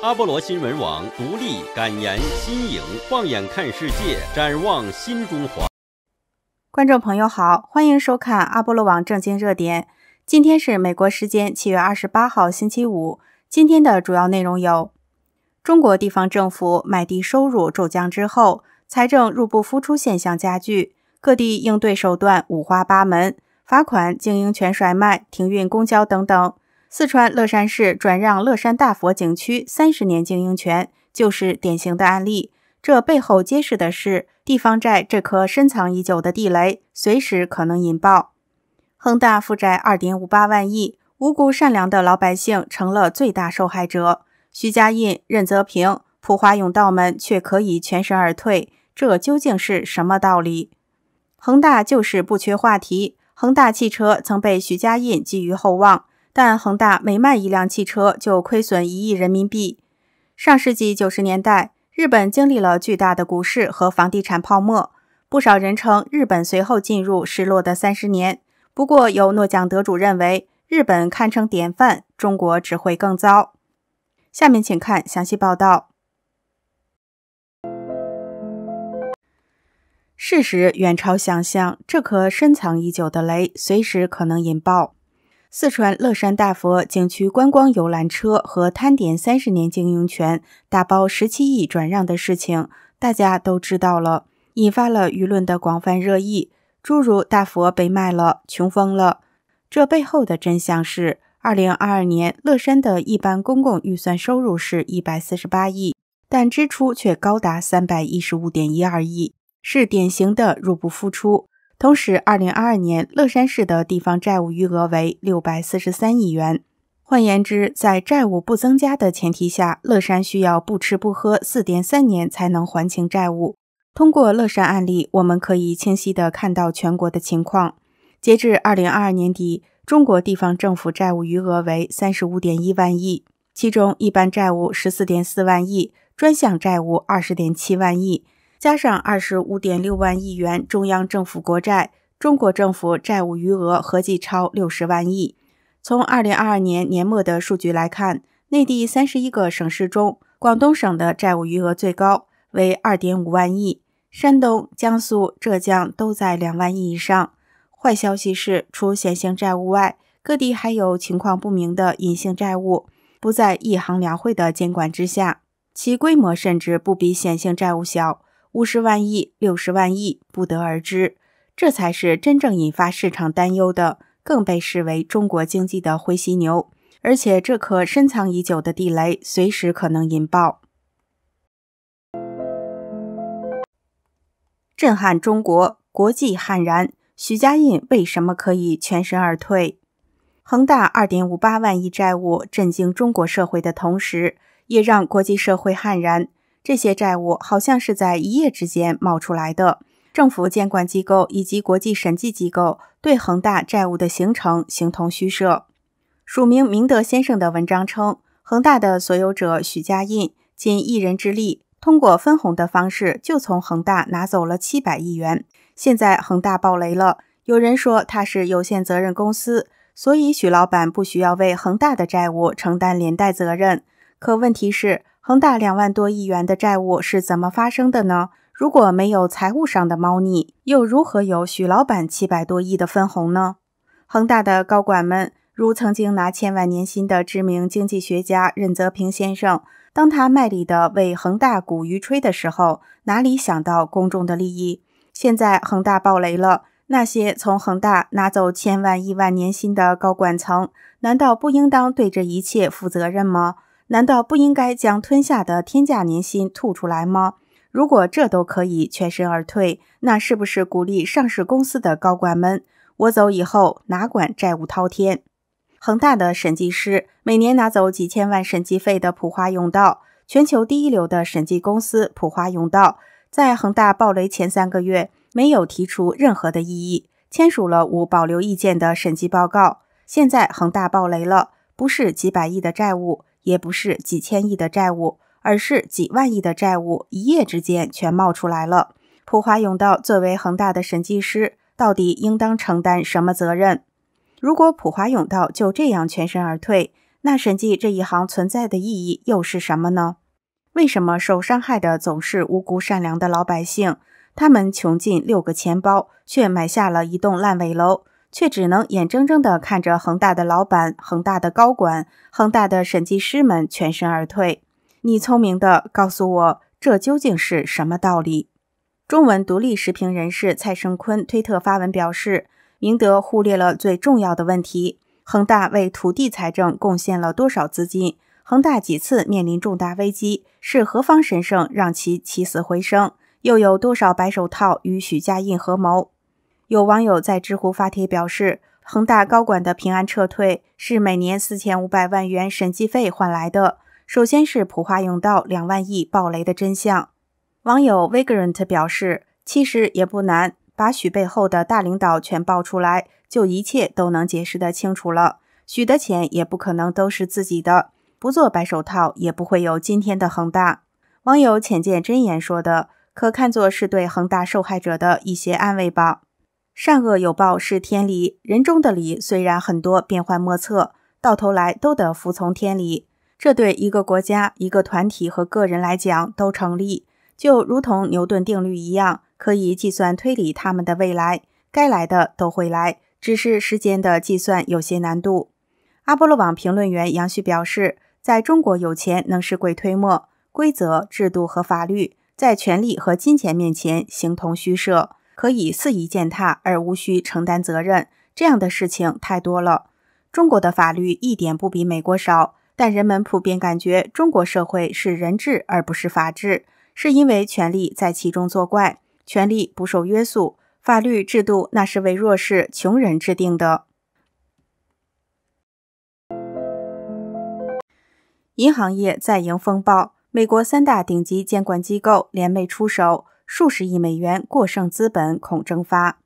阿波罗新闻网独立、感言、新颖，放眼看世界，展望新中华。观众朋友好，欢迎收看阿波罗网正经热点。今天是美国时间七月二十八号星期五。今天的主要内容有：中国地方政府卖地收入骤降之后，财政入不敷出现象加剧，各地应对手段五花八门，罚款、经营权甩卖、停运公交等等。四川乐山市转让乐山大佛景区三十年经营权，就是典型的案例。这背后揭示的是地方债这颗深藏已久的地雷，随时可能引爆。恒大负债二点五八万亿，无辜善良的老百姓成了最大受害者。徐家印、任泽平、普华永道们却可以全身而退，这究竟是什么道理？恒大就是不缺话题。恒大汽车曾被徐家印寄予厚望。但恒大每卖一辆汽车就亏损一亿人民币。上世纪九十年代，日本经历了巨大的股市和房地产泡沫，不少人称日本随后进入失落的三十年。不过，有诺奖得主认为日本堪称典范，中国只会更糟。下面请看详细报道。事实远超想象，这颗深藏已久的雷随时可能引爆。四川乐山大佛景区观光游览车和摊点三十年经营权打包十七亿转让的事情，大家都知道了，引发了舆论的广泛热议。诸如“大佛被卖了，穷疯了”这背后的真相是：二零二二年乐山的一般公共预算收入是一百四十八亿，但支出却高达三百一十五点一二亿，是典型的入不敷出。同时，二零二二年乐山市的地方债务余额为六百四十三亿元。换言之，在债务不增加的前提下，乐山需要不吃不喝四点三年才能还清债务。通过乐山案例，我们可以清晰地看到全国的情况。截至二零二二年底，中国地方政府债务余额为三十五点一万亿，其中一般债务十四点四万亿，专项债务二十点七万亿。加上二十五点六万亿元中央政府国债，中国政府债务余额合计超六十万亿。从二零二二年年末的数据来看，内地三十一个省市中，广东省的债务余额最高为二点五万亿，山东、江苏、浙江都在两万亿以上。坏消息是，除显性债务外，各地还有情况不明的隐性债务，不在一行两会的监管之下，其规模甚至不比显性债务小。五十万亿、六十万亿，不得而知。这才是真正引发市场担忧的，更被视为中国经济的灰犀牛。而且，这颗深藏已久的地雷，随时可能引爆。震撼中国，国际悍然。许家印为什么可以全身而退？恒大二点五八万亿债务震惊中国社会的同时，也让国际社会悍然。这些债务好像是在一夜之间冒出来的，政府监管机构以及国际审计机构对恒大债务的形成形同虚设。署名明德先生的文章称，恒大的所有者许家印尽一人之力，通过分红的方式就从恒大拿走了七百亿元。现在恒大暴雷了，有人说他是有限责任公司，所以许老板不需要为恒大的债务承担连带责任。可问题是。恒大两万多亿元的债务是怎么发生的呢？如果没有财务上的猫腻，又如何有许老板七百多亿的分红呢？恒大的高管们，如曾经拿千万年薪的知名经济学家任泽平先生，当他卖力的为恒大鼓余吹的时候，哪里想到公众的利益？现在恒大暴雷了，那些从恒大拿走千万、亿万年薪的高管层，难道不应当对这一切负责任吗？难道不应该将吞下的天价年薪吐出来吗？如果这都可以全身而退，那是不是鼓励上市公司的高管们？我走以后哪管债务滔天？恒大的审计师每年拿走几千万审计费的普华永道，全球第一流的审计公司普华永道，在恒大暴雷前三个月没有提出任何的异议，签署了无保留意见的审计报告。现在恒大暴雷了，不是几百亿的债务。也不是几千亿的债务，而是几万亿的债务，一夜之间全冒出来了。普华永道作为恒大的审计师，到底应当承担什么责任？如果普华永道就这样全身而退，那审计这一行存在的意义又是什么呢？为什么受伤害的总是无辜善良的老百姓？他们穷尽六个钱包，却买下了一栋烂尾楼。却只能眼睁睁地看着恒大的老板、恒大的高管、恒大的审计师们全身而退。你聪明的告诉我，这究竟是什么道理？中文独立时评人士蔡胜坤推特发文表示：“明德忽略了最重要的问题，恒大为土地财政贡献了多少资金？恒大几次面临重大危机，是何方神圣让其起死回生？又有多少白手套与许家印合谋？”有网友在知乎发帖表示：“恒大高管的平安撤退是每年四千五百万元审计费换来的。”首先是普华永道两万亿暴雷的真相。网友 Vigrant 表示：“其实也不难，把许背后的大领导全爆出来，就一切都能解释得清楚了。许的钱也不可能都是自己的，不做白手套也不会有今天的恒大。”网友浅见真言说的，可看作是对恒大受害者的一些安慰吧。善恶有报是天理，人中的理虽然很多变幻莫测，到头来都得服从天理。这对一个国家、一个团体和个人来讲都成立，就如同牛顿定律一样，可以计算推理他们的未来，该来的都会来，只是时间的计算有些难度。阿波罗网评论员杨旭表示，在中国有钱能使鬼推磨，规则、制度和法律在权力和金钱面前形同虚设。可以肆意践踏而无需承担责任，这样的事情太多了。中国的法律一点不比美国少，但人们普遍感觉中国社会是人治而不是法治，是因为权力在其中作怪，权力不受约束，法律制度那是为弱势穷人制定的。银行业再迎风暴，美国三大顶级监管机构联袂出手。数十亿美元过剩资本恐蒸发。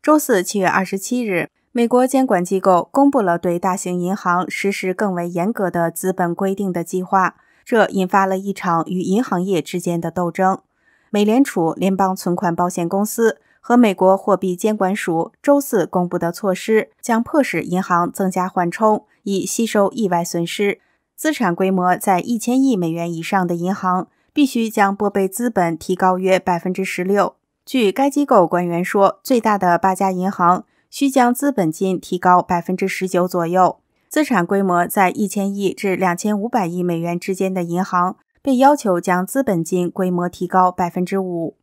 周四，七月二十七日，美国监管机构公布了对大型银行实施更为严格的资本规定的计划，这引发了一场与银行业之间的斗争。美联储、联邦存款保险公司和美国货币监管署周四公布的措施将迫使银行增加缓冲，以吸收意外损失。资产规模在一千亿美元以上的银行。必须将拨备资本提高约百分之十六。据该机构官员说，最大的八家银行需将资本金提高百分之十九左右。资产规模在一千亿至两千五百亿美元之间的银行被要求将资本金规模提高百分之五。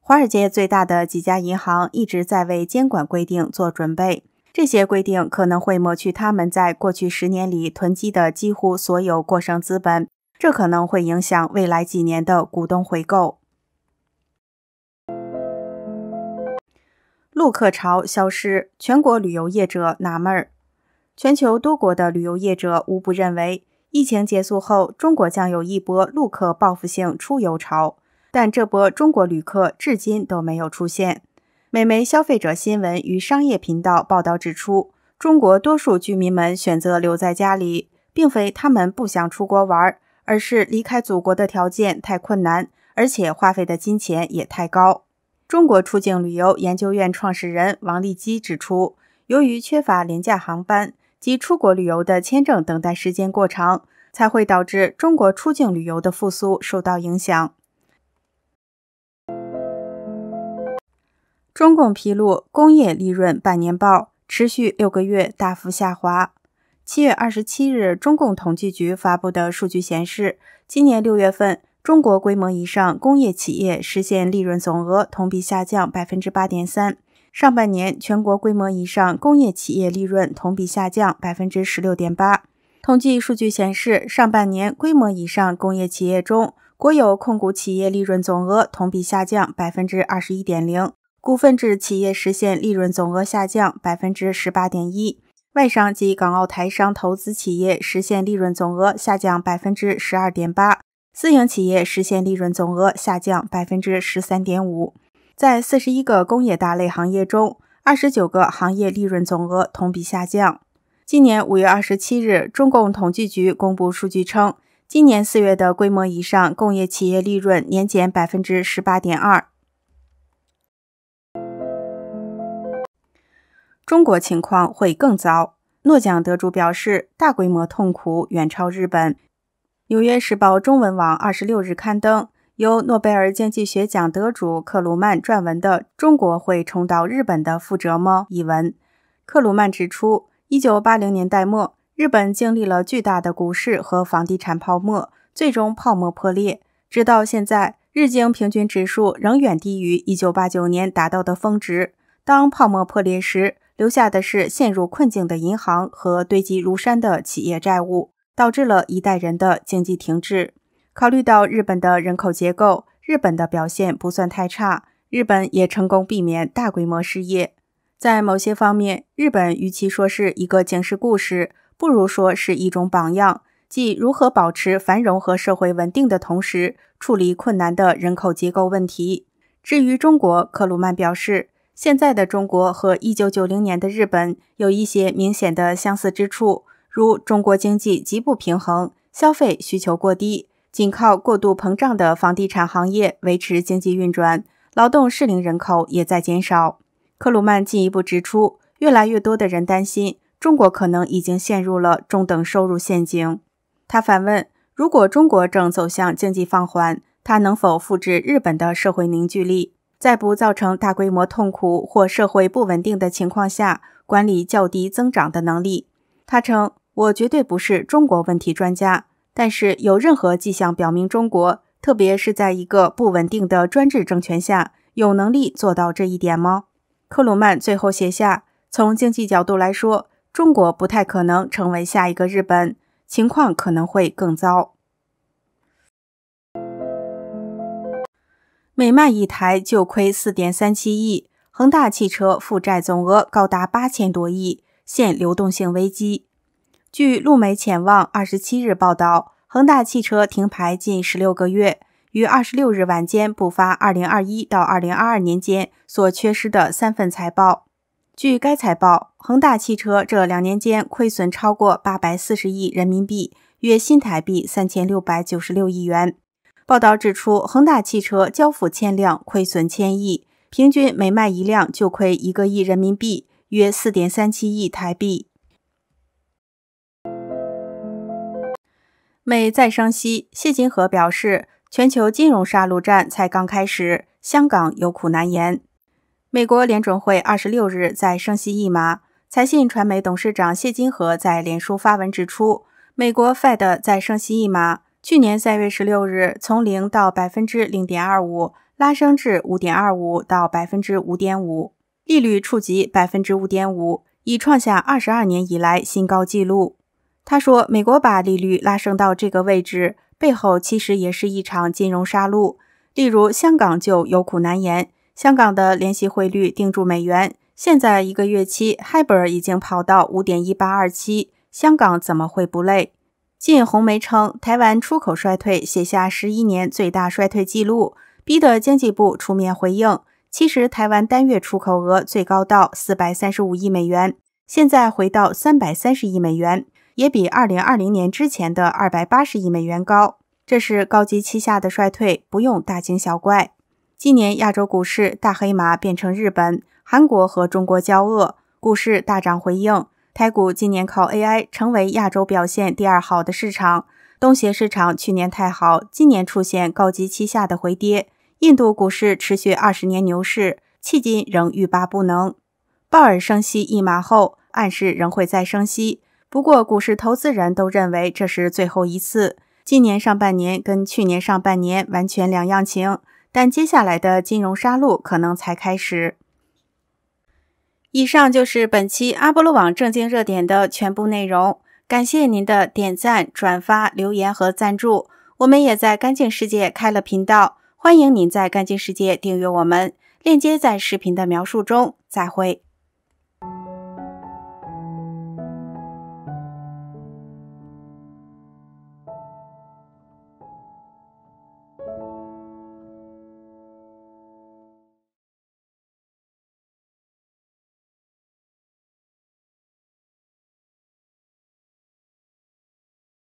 华尔街最大的几家银行一直在为监管规定做准备，这些规定可能会抹去他们在过去十年里囤积的几乎所有过剩资本。这可能会影响未来几年的股东回购。陆客潮消失，全国旅游业者纳闷儿。全球多国的旅游业者无不认为，疫情结束后，中国将有一波陆客报复性出游潮。但这波中国旅客至今都没有出现。美媒《消费者新闻与商业频道》报道指出，中国多数居民们选择留在家里，并非他们不想出国玩儿。而是离开祖国的条件太困难，而且花费的金钱也太高。中国出境旅游研究院创始人王立基指出，由于缺乏廉价航班及出国旅游的签证等待时间过长，才会导致中国出境旅游的复苏受到影响。中共披露工业利润半年报，持续六个月大幅下滑。七月二十七日，中共统计局发布的数据显示，今年六月份，中国规模以上工业企业实现利润总额同比下降百分之八点三。上半年，全国规模以上工业企业利润同比下降百分之十六点八。统计数据显示，上半年规模以上工业企业中，国有控股企业利润总额同比下降百分之二十一点零，股份制企业实现利润总额下降百分之十八点一。外商及港澳台商投资企业实现利润总额下降百分之十二点八，私营企业实现利润总额下降百分之十三点五。在四十一个工业大类行业中，二十九个行业利润总额同比下降。今年五月二十七日，中共统计局公布数据称，今年四月的规模以上工业企业利润年减百分之十八点二。中国情况会更糟，诺奖得主表示，大规模痛苦远超日本。纽约时报中文网二十六日刊登由诺贝尔经济学奖得主克鲁曼撰文的《中国会重蹈日本的覆辙吗》一文。克鲁曼指出，一九八零年代末，日本经历了巨大的股市和房地产泡沫，最终泡沫破裂。直到现在，日经平均指数仍远低于一九八九年达到的峰值。当泡沫破裂时，留下的是陷入困境的银行和堆积如山的企业债务，导致了一代人的经济停滞。考虑到日本的人口结构，日本的表现不算太差，日本也成功避免大规模失业。在某些方面，日本与其说是一个警示故事，不如说是一种榜样，即如何保持繁荣和社会稳定的同时，处理困难的人口结构问题。至于中国，克鲁曼表示。现在的中国和1990年的日本有一些明显的相似之处，如中国经济极不平衡，消费需求过低，仅靠过度膨胀的房地产行业维持经济运转，劳动适龄人口也在减少。克鲁曼进一步指出，越来越多的人担心中国可能已经陷入了中等收入陷阱。他反问：如果中国正走向经济放缓，它能否复制日本的社会凝聚力？在不造成大规模痛苦或社会不稳定的情况下，管理较低增长的能力。他称：“我绝对不是中国问题专家，但是有任何迹象表明中国，特别是在一个不稳定的专制政权下，有能力做到这一点吗？”克鲁曼最后写下：“从经济角度来说，中国不太可能成为下一个日本，情况可能会更糟。”每卖一台就亏四点三七亿，恒大汽车负债总额高达八千多亿，现流动性危机。据路媒《钱望》二十七日报道，恒大汽车停牌近十六个月，于二十六日晚间补发二零二一到二零二二年间所缺失的三份财报。据该财报，恒大汽车这两年间亏损超过八百四十亿人民币，约新台币三千六百九十六亿元。报道指出，恒大汽车交付千辆，亏损千亿，平均每卖一辆就亏一个亿人民币，约四点三七亿台币。美再生息，谢金河表示，全球金融杀戮战才刚开始，香港有苦难言。美国联准会二十六日在升息一码，财信传媒董事长谢金河在联书发文指出，美国 Fed 在升息一码。去年三月十六日，从零到百分之零点二五拉升至五点二五到百分之五点五，利率触及百分之五点五，已创下二十二年以来新高纪录。他说：“美国把利率拉升到这个位置，背后其实也是一场金融杀戮。例如香港就有苦难言，香港的联息汇率盯住美元，现在一个月期 h y b e r 已经跑到五点一八二七，香港怎么会不累？”近红媒称，台湾出口衰退写下十一年最大衰退记录，逼得经济部出面回应。其实，台湾单月出口额最高到四百三十五亿美元，现在回到三百三十亿美元，也比二零二零年之前的二百八十亿美元高。这是高级旗下的衰退，不用大惊小怪。今年亚洲股市大黑马变成日本、韩国和中国交恶，股市大涨。回应。台股今年靠 AI 成为亚洲表现第二好的市场，东协市场去年太好，今年出现告急期下的回跌。印度股市持续二十年牛市，迄今仍欲罢不能。鲍尔升息一码后，暗示仍会再升息，不过股市投资人都认为这是最后一次。今年上半年跟去年上半年完全两样情，但接下来的金融杀戮可能才开始。以上就是本期阿波罗网正经热点的全部内容，感谢您的点赞、转发、留言和赞助。我们也在干净世界开了频道，欢迎您在干净世界订阅我们，链接在视频的描述中。再会。